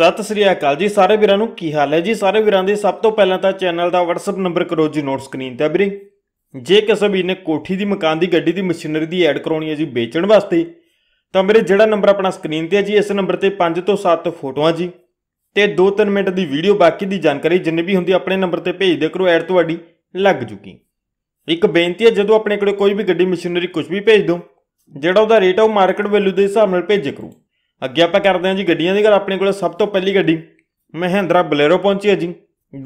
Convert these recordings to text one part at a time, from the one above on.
ਸਤਿ ਸ੍ਰੀ ਅਕਾਲ ਜੀ ਸਾਰੇ ਵੀਰਾਂ ਨੂੰ ਕੀ ਹਾਲ ਹੈ ਜੀ ਸਾਰੇ ਵੀਰਾਂ ਦੇ ਸਭ ਤੋਂ ਪਹਿਲਾਂ ਤਾਂ ਚੈਨਲ ਦਾ WhatsApp ਨੰਬਰ ਕਰੋ ਜੀ ਨੋਟ ਸਕਰੀਨ ਤੇ ਵੀਰੇ ਜੇ ਕਿਸੇ ਵੀ ਨੇ ਕੋਠੀ ਦੀ ਮਕਾਨ ਦੀ ਗੱਡੀ ਦੀ ਮਸ਼ੀਨਰੀ ਦੀ ਐਡ ਕਰਾਉਣੀ ਹੈ ਜੀ ਵੇਚਣ ਵਾਸਤੇ ਤਾਂ ਮੇਰੇ ਜਿਹੜਾ ਨੰਬਰ ਆਪਣਾ ਸਕਰੀਨ ਤੇ ਹੈ ਜੀ ਇਸ ਨੰਬਰ ਤੇ 5 ਤੋਂ 7 ਫੋਟੋਆਂ ਜੀ ਤੇ 2-3 ਮਿੰਟ ਦੀ ਵੀਡੀਓ ਬਾਕੀ ਦੀ ਜਾਣਕਾਰੀ ਜਿੰਨੇ ਵੀ ਹੁੰਦੀ ਆਪਣੇ ਨੰਬਰ ਤੇ ਭੇਜ ਦਿਓ ਕਰੋ ਐਡ ਤੁਹਾਡੀ ਲੱਗ ਚੁੱਕੀ ਇੱਕ ਬੇਨਤੀ ਹੈ ਜਦੋਂ ਆਪਣੇ ਕੋਲ ਕੋਈ ਵੀ ਗੱਡੀ ਮਸ਼ੀਨਰੀ ਕੁਝ ਵੀ ਭੇਜ ਦੋ ਜਿਹੜਾ ਉਹਦਾ ਰੇਟ ਆ ਉਹ ਮਾਰਕੀਟ ਵੈਲਿਊ ਦੇ ਹਿਸਾਬ ਨਾਲ ਭੇਜੇ ਕਰੋ ਅੱਗੇ ਆਪਾਂ ਕਰਦੇ ਹਾਂ ਜੀ ਗੱਡੀਆਂ ਦੀ ਗੱਲ ਆਪਣੇ ਕੋਲ ਸਭ ਤੋਂ ਪਹਿਲੀ ਗੱਡੀ ਮਹਿੰਦਰਾ ਬਲੇਰੋ ਪਹੁੰਚੀ ਹੈ ਜੀ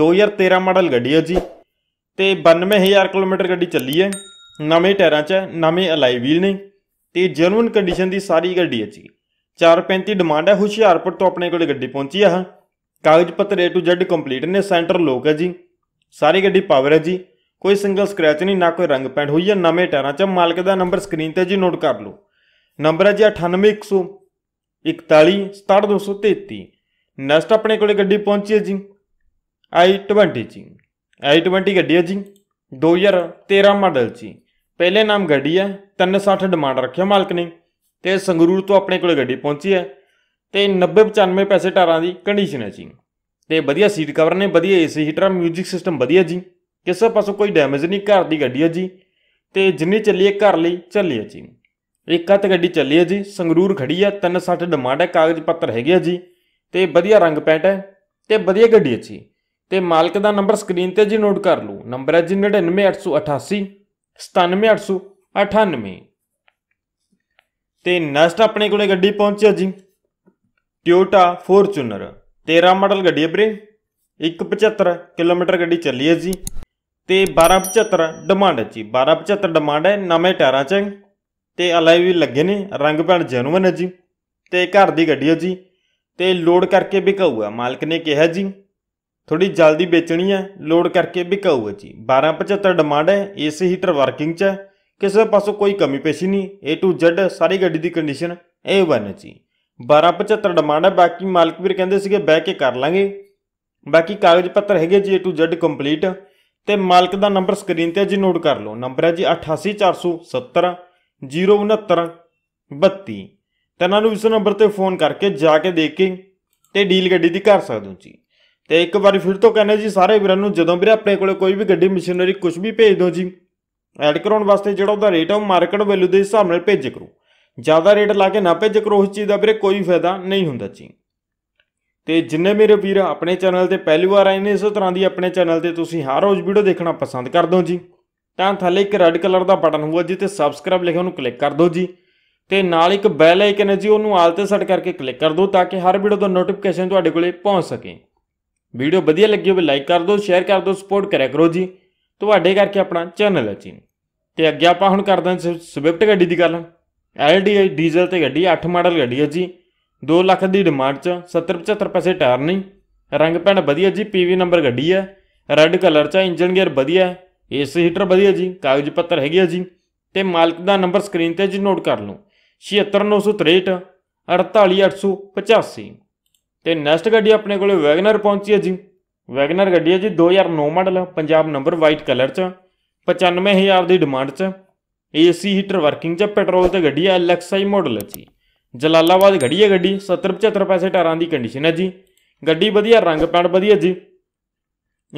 2013 ਮਾਡਲ ਗੱਡੀ ਹੈ ਜੀ ਤੇ 92000 ਕਿਲੋਮੀਟਰ ਗੱਡੀ ਚੱਲੀ ਹੈ ਨਵੇਂ ਟਾਇਰਾਂ 'ਚ ਹੈ ਨਵੇਂ ਅਲਾਈ ਵੀਲ ਨੇ ਤੇ ਜੈਨੂਨ ਕੰਡੀਸ਼ਨ ਦੀ ਸਾਰੀ ਗੱਡੀ ਹੈ ਜੀ 435 ਡਿਮਾਂਡ ਹੈ ਹੁਸ਼ਿਆਰਪੁਰ ਤੋਂ ਆਪਣੇ ਕੋਲ ਗੱਡੀ ਪਹੁੰਚੀ ਆ ਕਾਗਜ਼ ਪੱਤਰ A to Z ਕੰਪਲੀਟ ਨੇ ਸੈਂਟਰ ਲੋਕ ਹੈ ਜੀ ਸਾਰੀ ਗੱਡੀ ਪਾਵਰ ਹੈ ਜੀ ਕੋਈ ਸਿੰਗਲ ਸਕ੍ਰੈਚ ਨਹੀਂ ਨਾ ਕੋਈ ਰੰਗ ਪੈਂਟ ਹੋਈ ਹੈ ਨਵੇਂ ਟਾਇਰਾਂ 'ਚ ਮਾਲਕ ਦਾ ਨੰਬਰ ਸਕਰੀਨ ਤੇ ਜੀ ਨੋਟ ਕਰ ਲਓ ਨੰਬਰ ਹੈ ਜੀ 98100 416233 ਨੈਕਸਟ ਆਪਣੇ ਕੋਲੇ ਗੱਡੀ ਪਹੁੰਚੀ ਹੈ ਜੀ i20 ਜੀ i20 ਗੱਡੀ ਹੈ ਜੀ 2013 ਮਾਡਲ ਜੀ ਪਹਿਲੇ ਨਾਮ ਗੱਡੀ ਹੈ 360 ਡਿਮਾਂਡ ਰੱਖਿਆ ਮਾਲਕ ਨੇ ਤੇ ਸੰਗਰੂਰ ਤੋਂ ਆਪਣੇ ਕੋਲੇ ਗੱਡੀ ਪਹੁੰਚੀ ਹੈ ਤੇ 90 95 ਪੈਸੇ ਟਾਰਾਂ ਦੀ ਕੰਡੀਸ਼ਨ ਹੈ ਜੀ ਤੇ ਵਧੀਆ ਸੀਟ ਕਵਰ ਨੇ ਵਧੀਆ ਏਸੀ ਹੀਟਰ ਮਿਊਜ਼ਿਕ ਸਿਸਟਮ ਵਧੀਆ ਜੀ ਕਿਸੇ ਪਾਸੋਂ ਕੋਈ ਡੈਮੇਜ ਨਹੀਂ ਘਰ ਦੀ ਗੱਡੀ ਹੈ ਜੀ ਤੇ ਜਿੰਨੀ ਚੱਲੀ ਹੈ ਘਰ ਲਈ ਚੱਲੀ ਹੈ ਜੀ ਤੇ ਗੱਡੀ ਚੱਲੀ ਹੈ ਜੀ ਸੰਗਰੂਰ ਖੜੀ ਹੈ 360 ਡਿਮਾਂਡ ਹੈ ਕਾਗਜ਼ ਪੱਤਰ ਹੈਗੇ ਆ ਜੀ ਤੇ ਵਧੀਆ ਰੰਗ ਪੈਂਟ ਹੈ ਤੇ ਵਧੀਆ ਗੱਡੀ ਹੈ ਜੀ ਤੇ ਮਾਲਕ ਦਾ ਨੰਬਰ ਸਕਰੀਨ ਤੇ ਜੀ ਨੋਟ ਕਰ ਲਓ ਨੰਬਰ ਹੈ ਜੀ 99888 97898 ਤੇ ਨੈਕਸਟ ਆਪਣੇ ਕੋਲੇ ਗੱਡੀ ਪਹੁੰਚਿਆ ਜੀ ਟਿਓਟਾ ਫੋਰਚੂਨਰ 13 ਮਾਡਲ ਗੱਡੀ ਹੈ ਵੀਰੇ 175 ਕਿਲੋਮੀਟਰ ਗੱਡੀ ਚੱਲੀ ਹੈ ਜੀ ਤੇ 1275 ਡਿਮਾਂਡ ਹੈ ਜੀ 1275 ਡਿਮਾਂਡ ਹੈ ਨਵੇਂ ਟਾਇਰਾਂ 'ਚ ਤੇ ਅਲਾਈ ਵੀ ਲੱਗੇ ਨੇ ਰੰਗ ਭਣ ਜੈਨੂਨ ਹੈ ਜੀ ਤੇ ਘਰ ਦੀ ਗੱਡੀ ਹੈ ਜੀ ਤੇ ਲੋਡ ਕਰਕੇ ਵਿਕਾਊਗਾ ਮਾਲਕ ਨੇ ਕਿਹਾ ਜੀ ਥੋੜੀ ਜਲਦੀ ਵੇਚਣੀ ਹੈ ਲੋਡ ਕਰਕੇ ਵਿਕਾਊਗਾ ਜੀ 1275 ਡਿਮਾਂਡ ਹੈ ਏਸੀ ਹੀਟਰ ਵਰਕਿੰਗ 'ਚ ਹੈ ਕਿਸੇ ਪਾਸੋਂ ਕੋਈ ਕਮੀ ਪੇਸ਼ੀ ਨਹੀਂ A to Z ਸਾਰੀ ਗੱਡੀ ਦੀ ਕੰਡੀਸ਼ਨ A1 ਜੀ 1275 ਡਿਮਾਂਡ ਹੈ ਬਾਕੀ ਮਾਲਕ ਵੀਰ ਕਹਿੰਦੇ ਸੀਗੇ ਬਹਿ ਕੇ ਕਰ ਲਾਂਗੇ ਬਾਕੀ ਕਾਗਜ਼ ਪੱਤਰ ਹੈਗੇ ਜੀ A to Z ਕੰਪਲੀਟ ਤੇ ਮਾਲਕ ਦਾ ਨੰਬਰ ਸਕਰੀਨ ਤੇ ਜੀ ਨੋਟ ਕਰ ਲਓ ਨੰਬਰ ਹੈ ਜੀ 88470 069 32 ਇਹਨਾਂ ਨੂੰ ਇਸ ਨੰਬਰ ਤੇ ਫੋਨ ਕਰਕੇ ਜਾ ਕੇ ਦੇਖ ਕੇ ਤੇ ਡੀਲ ਗੱਡੀ ਦੀ ਕਰ ਸਕਦੇ ਹੋ ਜੀ ਤੇ ਇੱਕ ਵਾਰੀ ਫਿਰ ਤੋਂ ਕਹਿੰਦੇ ਜੀ ਸਾਰੇ ਵੀਰਾਂ ਨੂੰ ਜਦੋਂ ਵੀਰੇ ਆਪਣੇ ਕੋਲੇ ਕੋਈ ਵੀ ਗੱਡੀ ਮਸ਼ੀਨਰੀ ਕੁਝ ਵੀ ਭੇਜ ਦਿਓ ਜੀ ਐਡ ਕਰਾਉਣ ਵਾਸਤੇ ਜਿਹੜਾ ਉਹਦਾ ਰੇਟ ਆ ਉਹ ਮਾਰਕੀਟ ਵੈਲਿਊ ਦੇ ਹਿਸਾਬ ਨਾਲ ਭੇਜ ਕਰੋ ਜ਼ਿਆਦਾ ਰੇਟ ਲਾ ਕੇ ਨਾ ਭੇਜ ਕਰੋ ਉਸ ਚੀਜ਼ ਦਾ ਵੀਰੇ ਕੋਈ ਫਾਇਦਾ ਨਹੀਂ ਹੁੰਦਾ ਜੀ ਤੇ ਜਿੰਨੇ ਮੇਰੇ ਵੀਰ ਆਪਣੇ ਚੈਨਲ ਤੇ ਪਹਿਲੀ ਵਾਰ ਆਏ ਨੇ ਇਸੇ ਤਰ੍ਹਾਂ ਦੀ ਆਪਣੇ ਚੈਨਲ ਤੇ ਤੁਸੀਂ ਹਰ ਰੋਜ਼ ਵੀਡੀਓ ਦੇਖਣਾ ਪਸੰਦ ਕਰਦੇ ਹੋ ਜੀ ਤਾਂ ਥੱਲੇ ਇੱਕ ਰੈੱਡ ਕਲਰ ਦਾ ਬਟਨ ਹੋਊਗਾ ਜਿੱਤੇ ਸਬਸਕ੍ਰਾਈਬ ਲਿਖਿਆ ਉਹਨੂੰ ਕਲਿੱਕ ਕਰ ਦਿਓ ਜੀ ਤੇ ਨਾਲ ਇੱਕ ਬੈਲ ਆਈਕਨ ਹੈ ਜੀ ਉਹਨੂੰ ਆਲ ਤੇ ਸੈੱਟ ਕਰਕੇ ਕਲਿੱਕ ਕਰ ਦਿਓ ਤਾਂ ਕਿ ਹਰ ਵੀਡੀਓ ਦਾ ਨੋਟੀਫਿਕੇਸ਼ਨ ਤੁਹਾਡੇ ਕੋਲੇ ਪਹੁੰਚ ਸਕੇ ਵੀਡੀਓ ਵਧੀਆ ਲੱਗੀ ਹੋਵੇ ਲਾਈਕ ਕਰ ਦਿਓ ਸ਼ੇਅਰ ਕਰ ਦਿਓ ਸਪੋਰਟ ਕਰਿਆ ਕਰੋ ਜੀ ਤੁਹਾਡੇ ਕਰਕੇ ਆਪਣਾ ਚੈਨਲ ਹੈ ਜੀ ਤੇ ਅੱਗੇ ਆਪਾਂ ਹੁਣ ਕਰਦੇ ਹਾਂ ਸਵਿਫਟ ਗੱਡੀ ਦੀ ਗੱਲ ਐਲਡੀਆਈ ਡੀਜ਼ਲ ਤੇ ਗੱਡੀ 8 ਮਾਡਲ ਗੱਡੀ ਹੈ ਜੀ 2 ਲੱਖ ਦੀ ਡਿਮਾਂਡ ਚ 70 75 ਪੈਸੇ ਟਾਇਰ ਨਹੀਂ ਰੰਗ ਪੈਣ ਵਧੀਆ ਜੀ ਪੀਵੀ ਨੰਬਰ ਗੱਡੀ ਹੈ ਰੈੱਡ ਕਲਰ ਚ ਇੰਜਨ ਗੇਅਰ ਵਧੀਆ ਏਸੀ ਹੀਟਰ ਵਧੀਆ ਜੀ ਕਾਗਜ਼ ਪੱਤਰ ਹੈਗੇ ਆ ਜੀ ਤੇ ਮਾਲਕ ਦਾ ਨੰਬਰ ਸਕਰੀਨ ਤੇ ਜੀ ਨੋਟ ਕਰ ਲਓ 76963 48885 ਤੇ ਨੈਕਸਟ ਗੱਡੀ ਆਪਣੇ ਕੋਲੇ ਵੈਗਨਰ ਪਹੁੰਚੀ ਹੈ ਜੀ ਵੈਗਨਰ ਗੱਡੀ ਹੈ ਜੀ 2009 model Punjab number white colour ਚ 95000 ਦੀ ਡਿਮਾਂਡ ਚ ਏਸੀ ਹੀਟਰ ਵਰਕਿੰਗ ਚ ਪੈਟਰੋਲ ਤੇ ਗੱਡੀ ਹੈ ਐਲਐਕਸਆਈ ਮਾਡਲ ਹੈ ਜੀ ਜਲਾਲਾਬਾਦ ਗੱਡੀ ਹੈ ਗੱਡੀ 70 75 ਪੈਸੇ ਟਾਰਾਂ ਦੀ ਕੰਡੀਸ਼ਨ ਹੈ ਜੀ ਗੱਡੀ ਵਧੀਆ ਰੰਗ ਪੈਂਟ ਵਧੀਆ ਜੀ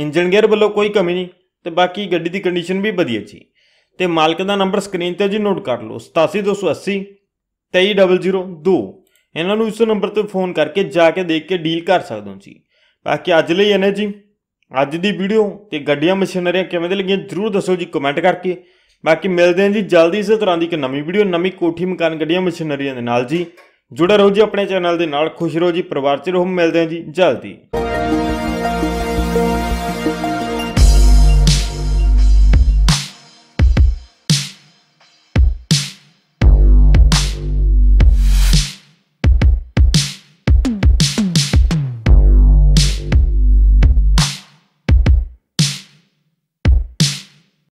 ਇੰਜਨ ਗੇਅਰ ਵੱਲੋਂ ਕੋਈ ਕਮੀ ਨਹੀਂ ਤੇ ਬਾਕੀ ਗੱਡੀ ਦੀ ਕੰਡੀਸ਼ਨ ਵੀ ਵਧੀਆ ਜੀ ਤੇ ਮਾਲਕ ਦਾ ਨੰਬਰ ਸਕਰੀਨ ਤੇ ਜੀ ਨੋਟ ਕਰ ਲਓ 87280 23002 ਇਹਨਾਂ ਨੂੰ ਇਸ ਨੰਬਰ ਤੇ ਫੋਨ ਕਰਕੇ ਜਾ ਕੇ ਦੇਖ ਕੇ ਡੀਲ ਕਰ ਸਕਦੇ ਹੋ ਜੀ ਬਾਕੀ ਅੱਜ ਲਈ ਇਹਨੇ ਜੀ ਅੱਜ ਦੀ ਵੀਡੀਓ ਤੇ ਗੱਡੀਆਂ ਮਸ਼ੀਨਰੀਆਂ ਕਿਵੇਂ ਦੇ ਲੱਗੀਆਂ ਜਰੂਰ ਦੱਸੋ ਜੀ ਕਮੈਂਟ ਕਰਕੇ ਬਾਕੀ ਮਿਲਦੇ ਹਾਂ ਜੀ ਜਲਦੀ ਇਸੇ ਤਰ੍ਹਾਂ ਦੀ ਇੱਕ ਨਵੀਂ ਵੀਡੀਓ ਨਵੀਂ ਕੋਠੀ ਮਕਾਨ ਗੱਡੀਆਂ ਮਸ਼ੀਨਰੀਆਂ ਦੇ ਨਾਲ ਜੀ ਜੁੜੇ ਰਹੋ ਜੀ ਆਪਣੇ ਚੈਨਲ ਦੇ ਨਾਲ ਖੁਸ਼ ਰਹੋ ਜੀ ਪਰਿਵਾਰ 'ਚ ਰਹੋ ਮਿਲਦੇ ਹਾਂ ਜੀ ਜਲਦੀ